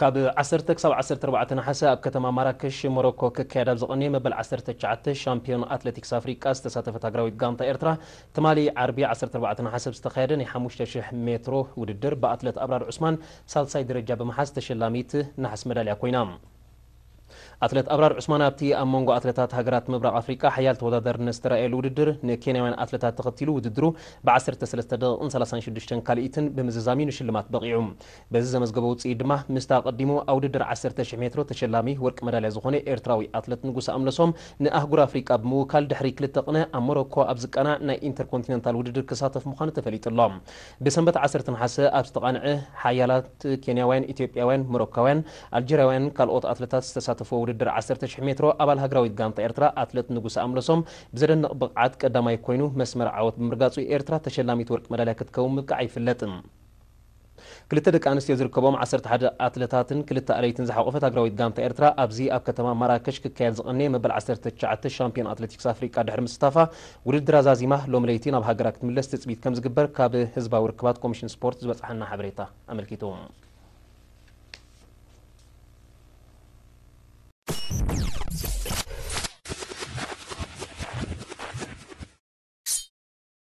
كاب عسرتك سبع عسرت أربعة نحاسة أبكتما مراكش مروكو ككيدا بزغنية مبل عسرت تشعت شامبيون أتلتيك سافريكا استساتفة تقراوي قانطة إرترا تمالي عربي عسرت أربعة نحاسة بستخيدا نحاموش تشح مترو وددر بأتلت أبرار عثمان سالساي درجة بمحاس تشلاميت نحاس مدالي أكوينام ኣትሌት ኣብራር ዑስማን ኣብቲ ኣብ መንጎ ኣትሌታት ሃገራት ምብራቅ ኣፍሪቃ ሓያል ተወዳዳሪ ንዝተረኣየሉ ውድድር ንኬንያውያን ኣትሌታት ተኸቲሉ ውድድሩ ብ13 ደቂቕን 36 ካልኢትን ብምዝዛሚ ንሽልማት በቂዑ በዚ ዘመዝገበ ውፅኢት ድማ ምስታ ቀዲሙ ኣብ ውድድር 1,000 ሜትሮ ተሸላሚ ወርቂ መዳልያ ዝኾነ ኤርትራዊ ኣትሌት ንጉስ ኣምለሶም ንኣህጉር ኣፍሪቃ ብምውካል ድሕሪ ክልተ ቅነ ኣብ ሞሮኮ ኣብ ዝቃና ናይ ኢንተርኮንቲነንታል ውድድር ክሳተፍ ምዃኑ ተፈሊጡ ኣሎ ብሰንበት 1 ሓሰ ኣብ ዝተቓንዐ ሓያላት ኬንያውያን ኢትዮጵያውያን ሞሮካውያን ኣልጀርያውያን ካልኦት ኣትሌታት ዝተሳተፈ ውድድር 1,000 ሜትሮ ኣባል ሃገራዊት ጋንታ ኤርትራ ኣትሌት ንጉስ ኣምለሶም ብዘደንቕ ብቕዓት ቀዳማይ ኮይኑ መስመር ዓወት ብምርጋጹ ኤርትራ ተሸላሚት ወርቂ መዳልያ ክትከውን ምብቃዕ ይፍለጥን ክልተ ደቂ ኣንስትዮ ዝርከቦም 11 ኣትለታትን ክልተ ኣለይትን ዝሓቆፈት ሃገራዊት ጋንታ ኤርትራ ኣብዚ ኣብ ከተማ ማራከሽ ክካየድ ዝቐነ መበል 19 ሻምፒዮን ኣትለቲክስ ኣፍሪቃ ድሕሪ ምስታፋ ውድድር ኣዛዚማ ሎም ለይቲ ናብ ሃገራ ክትምለስ ትፅቢት ከም ዝግበር ካብ ህዝባዊ ርክባት ኮሚሽን ስፖርት ዝበፅሐና ሓበሬታ ኣመልኪቱ